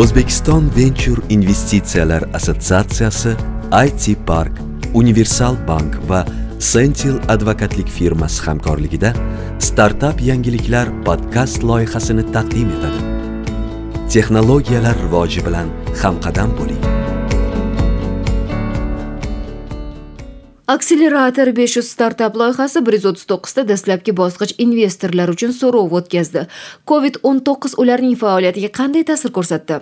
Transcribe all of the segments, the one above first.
o'zbekiston venture investitsiyalar assotsiatsiyasi it park universal bank va sentil advokatlik firmasi hamkorligida Startup yangiliklar podkast loyihasini taqdim etadi texnologiyalar rivoji bilan hamqadam bo'ling akselerator 500 startap loyihasi 139 ta dastlabki bosqich investorlar uchun so'rov o'tkazdi covid 19 ularning faoliyatiga qanday ta'sir ko'rsatdi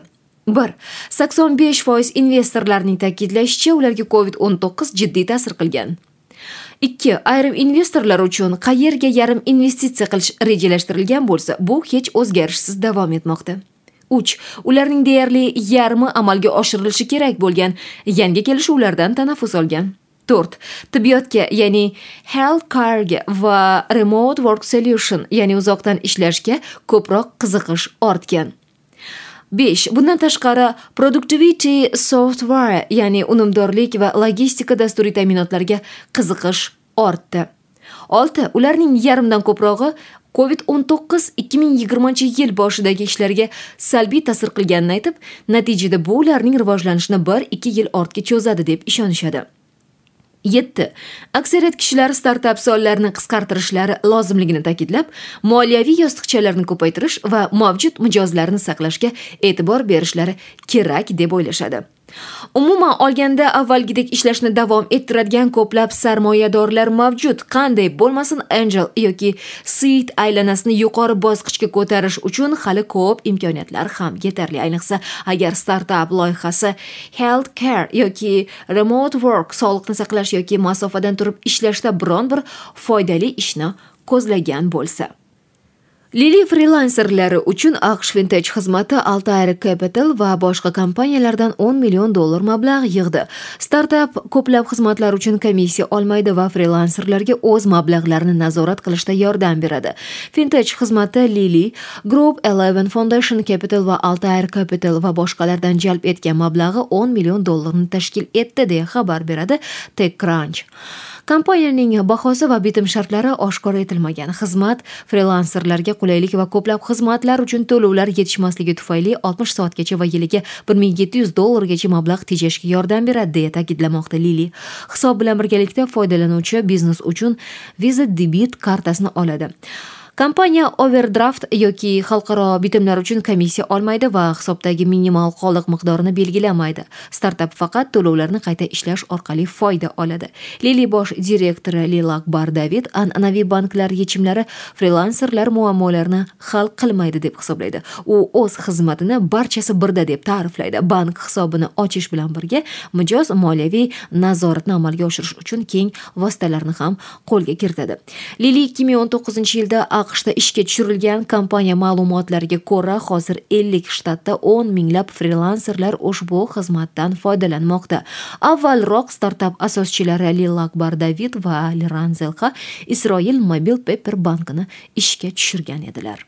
bir sakson besh foiz investorlarning ta'kidlashicha ularga covid 19 jiddiy ta'sir qilgan ikki ayrim investorlar uchun qayerga yarim investitsiya qilish rejalashtirilgan bo'lsa bu hech o'zgarishsiz davom etmoqda uch ularning deyarli yarmi amalga oshirilishi kerak bo'lgan yangi kelishuvlardan tanaffus olgan to'rt tibbiyotga ya'ni health carga va remote work solution ya'ni uzoqdan ishlashga ko'proq qiziqish ortgan 5. Bundan tashqari, productivity software, ya'ni unumdorlik va logistika dasturiy ta'minotlariga qiziqish ortdi. 6. Ularning yarimdan ko'prog'i COVID-19 2020-yil boshidagi ishlarga salbiy ta'sir qilganini aytib, natijada bu ularning rivojlanishini 1-2 yil ortga cho'zadi deb ishonishadi. yetti aksariyat kishilar startap sonlarini qisqartirishlari lozimligini ta'kidlab moliyaviy yostiqchalarni ko'paytirish va mavjud mijozlarni saqlashga e'tibor berishlari kerak deb o'ylashadi umuman olganda avvalgidek ishlashni davom ettiradigan ko'plab sarmoyadorlar mavjud qanday bo'lmasin angel yoki seed aylanasini yuqori bosqichga ko'tarish uchun hali ko'p imkoniyatlar ham yetarli ayniqsa agar startap loyihasi health care yoki remote work sog'liqni saqlash yoki masofadan turib ishlashda biron bir foydali ishni ko'zlagan bo'lsa Lili freelancerlari uchun AQSh Vintage xizmati Altair Capital va boshqa kompaniyalardan 10 million dollar mablag' yig'di. Startup ko'plab xizmatlar uchun komissiya olmaydi va freelancerlarga o'z mablag'larini nazorat qilishda yordam beradi. Vintage xizmati Lili Group 11 Foundation Capital va Altair Capital va boshqalardan jalb etgan mablag'i 10 million dollarni tashkil etdi deya xabar beradi TechCrunch. Kompaniyaning bahosi va bitim shartlari oshkor etilmagan. Xizmat freelancerlarga qulaylik va ko'plab xizmatlar uchun to'lovlar yetishmasligi tufayli 60 soatgacha va yiliga 1700 dollargacha mablag' tejashga yordam beradi deya ta'kidlamoqda Lili. Hisob bilan birgalikda foydalanuvchi biznes uchun Visa debit kartasini oladi. kompaniya overdraft yoki xalqaro bitimlar uchun komissiya olmaydi va hisobdagi minimal qoliq miqdorini belgilamaydi startap faqat to'lovlarni qayta ishlash orqali foyda oladi lili bosh direktori lilak david an'anaviy banklar yechimlari frilanserlar muammolarini hal qilmaydi deb hisoblaydi u o'z xizmatini barchasi birda deb ta'riflaydi bank hisobini ochish bilan birga mijoz moliyaviy nazoratni amalga oshirish uchun keng vositalarni ham qo'lga kiritadi lili ikki ming o'n to'qqizinchi yilda aqshda ishga tushirilgan kompaniya ma'lumotlariga ko'ra hozir 50 shtatda 10 minglab frilanserlar ushbu xizmatdan foydalanmoqda avvalroq startap asoschilari lil akbar david va liranzelxa isroil mobil paper bankini ishga tushirgan edilar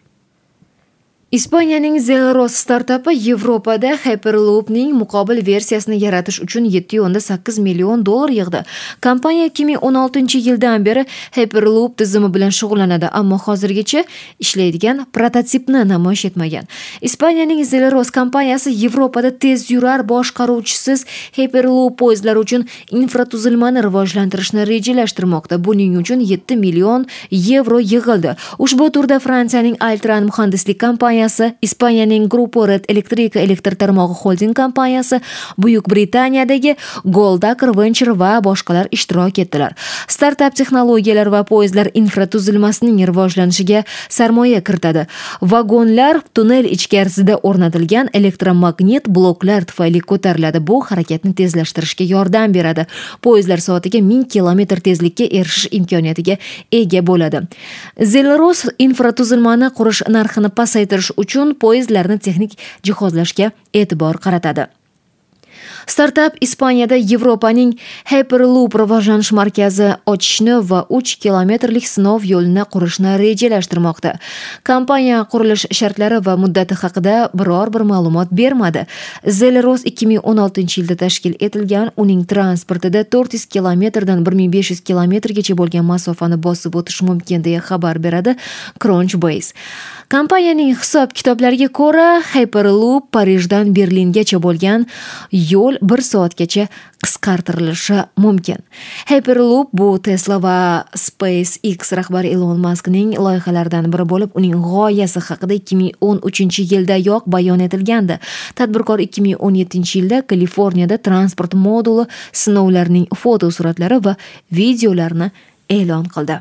Ispaniyaning Zelros startapi Yevropada Hyperloop'ning muqobil versiyasini yaratish uchun 7.8 million dollar yig'di. Kompaniya 2016-yildan beri Hyperloop tizimi bilan shug'ullanadi, ammo hozirgacha ishlaydigan prototipni namoyish etmagan. Ispaniyaning Zelros kompaniyasi Yevropada tez yurar boshqaruvchisiz Hyperloop poyezdlari uchun infratuzilmani rivojlantirishni rejalashtirmoqda. Buning uchun 7 million yevro yig'ildi. Ushbu turda Fransiyaning Altran muhandislik kompaniyasi kompaniyasi ispaniyaning grupo red elektrika elektr tarmog'i xolding kompaniyasi buyuk britaniyadagi goldaker venture va boshqalar ishtirok etdilar startap texnologiyalar va poyezdlar infratuzilmasining rivojlanishiga sarmoya kiritadi vagonlar tunnel ichkarisida o'rnatilgan elektromagnit bloklar tufayli ko'tariladi bu harakatni tezlashtirishga yordam beradi poyezdlar soatiga ming kilometr tezlikka erishish imkoniyatiga ega bo'ladi zeleros infratuzilmani qurish narxini pasaytirish uchun poyezdlarni texnik jihozlashga e'tibor qaratadi Startup Ispaniyada Yevropaning Hyperloop rivojlanish markazi ochishni va 3 kilometrlik sinov yo'lini qurishni rejalashtirmoqda. Kompaniya qurilish shartlari va muddati haqida biror bir ma'lumot bermadi. Zelros 2016-yilda tashkil etilgan uning transportida 400 kilometrdan 1500 kilometrgacha bo'lgan masofani bosib o'tish mumkin deya xabar beradi Crunchbase. Kompaniyaning hisob-kitoblariga ko'ra, Hyperloop Parijdan Berlingacha bo'lgan yo'l 1 soatgacha qisqartirilishi mumkin hyperloop bu tesla va spacex rahbari ilon maskning loyihalaridan biri bo'lib uning g'oyasi haqida 2013 yildayoq bayon etilgandi tadbirkor 2017 yilda kaliforniyada transport moduli sinovlarining fotosuratlari va videolarini e'lon qildi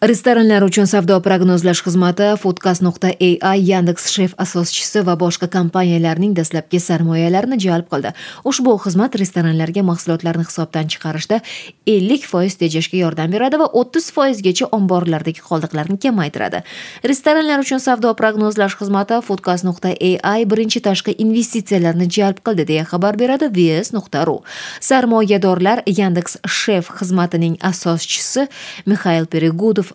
restoranlar uchun savdo prognozlash xizmati foodcast nuqta ai yandeks shef asoschisi va boshqa kompaniyalarning dastlabki sarmoyalarini jalb qildi ushbu xizmat restoranlarga mahsulotlarni hisobdan chiqarishda ellik foiz tejashga yordam beradi va o'ttiz foizgacha omborlardagi qoldiqlarni kamaytiradi restoranlar uchun savdo prognozlash xizmati foodcast nuqta ai birinchi tashqi investitsiyalarni jalb qildi deya xabar beradi vs nuqta ru sarmoyadorlar yandeks shef xizmatining asoschisi mixail peregudov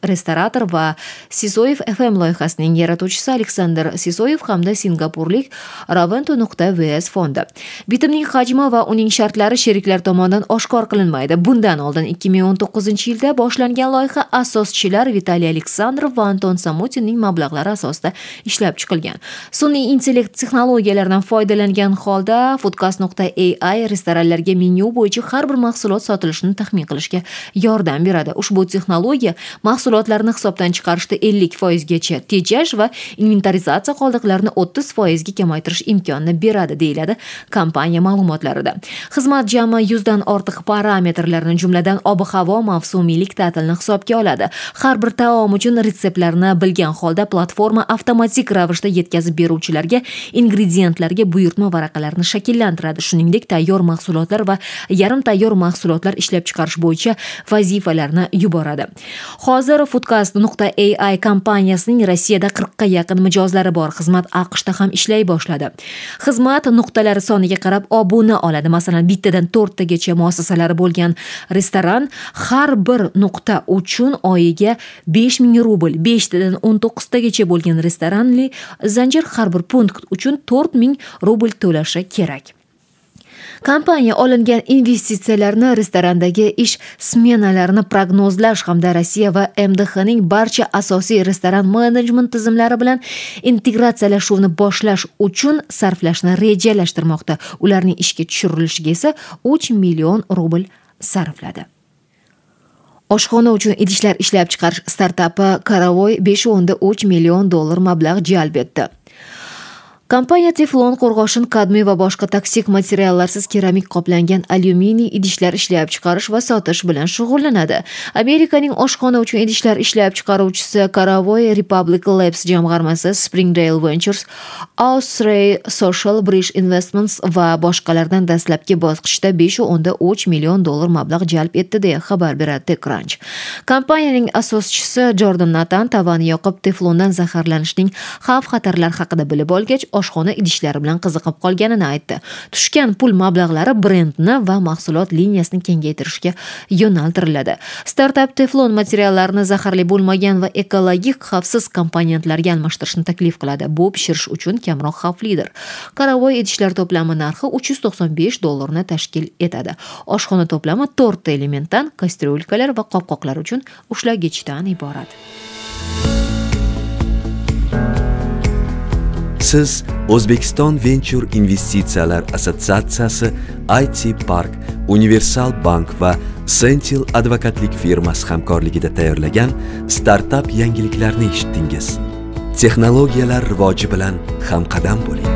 ва сизоев фм Sizoyev FM александр сизоев хамда сингапурлик равенту singapurlik вс fondi. Bitimning hajmi ва uning shartlari шериклар томандан oshkor qilinmaydi. Bundan oldin 2019-yilda boshlangan loyiha asoschilar Vitaliy Aleksandrov va Anton Samutinning mablag'lari asosida ishlab chiqilgan. Sun'iy intellekt texnologiyalaridan foydalangan holda foodcast.ai restoranlarga menyu bo'yicha har bir mahsulot sotilishini taxmin qilishga yordam beradi. Ushbu texnologiya mahsulot mahsulotlarni hisobdan chiqarishda ellik foizgacha tejash va inventarizatsiya qoldiqlarini o'ttiz foizga kamaytirish imkonini beradi deyiladi kompaniya ma'lumotlarida xizmat jami 100 dan ortiq parametrlarni jumladan ob havo mavsumiylik ta'tilni hisobga oladi har bir taom uchun retseptlarni bilgan holda platforma avtomatik ravishda yetkazib beruvchilarga ingredientlarga buyurtma varaqalarini shakllantiradi shuningdek tayyor mahsulotlar va yarim tayyor mahsulotlar ishlab chiqarish bo'yicha vazifalarni yuboradi hozir o'zaro foodcast nuqta ai kompaniyasining rossiyada qirqqa yaqin mijozlari bor xizmat aqshda ham ishlay boshladi xizmat nuqtalari soniga qarab obuna oladi masalan bittadan to'rttagacha muassasalari bo'lgan restoran har bir nuqta uchun oyiga besh ming rubl beshtadan o'n to'qqiztagacha bo'lgan restoranli zanjir har bir punkt uchun to'rt ming rubl to'lashi kerak kompaniya olingan investitsiyalarni restorandagi ish smenalarini prognozlash hamda rossiya va mdhning barcha asosiy restoran menejment tizimlari bilan integratsiyalashuvni boshlash uchun sarflashni rejalashtirmoqda ularning ishga tushirilishiga esa uch million rubl sarfladi oshxona uchun idishlar ishlab chiqarish startapi karavoy besh o'nda uch million dollar mablag' jalb etdi kompaniya teflon qo'rg'oshin kadmiy va boshqa toksik materiallarsiz keramik qoplangan alyuminiy idishlar ishlab chiqarish va sotish bilan shug'ullanadi amerikaning oshxona uchun idishlar ishlab chiqaruvchisi Caravoy republic labs jamg'armasi springdale ventures Austray social bridge investments va boshqalardan dastlabki bosqichda 5.3 da million dollar mablag' jalb etdi deya xabar beradi techcrunch kompaniyaning asoschisi jordan Nathan tavani yoqib teflondan zaharlanishning xavf xatarlar haqida bilib olgach oshxona idishlari bilan qiziqib qolganini aytdi tushgan pul mablag'lari brendni va mahsulot liniyasini kengaytirishga yo'naltiriladi startap teflon materiallarini zaharli bo'lmagan va ekologik xavfsiz komponentlarga almashtirishni taklif qiladi bu pishirish uchun kamroq xavflidir qaravoy idishlar to'plami narxi uch yuz to'qson besh dollarni tashkil etadi oshxona to'plami to'rtta elementdan kastryulkalar va qopqoqlar uchun ushlagichdan iborat siz o'zbekiston venture investitsiyalar assotsiatsiyasi it park universal bank va sentil advokatlik firmasi hamkorligida tayyorlagan startap yangiliklarni eshitdingiz texnologiyalar rivoji bilan hamqadam bo'ling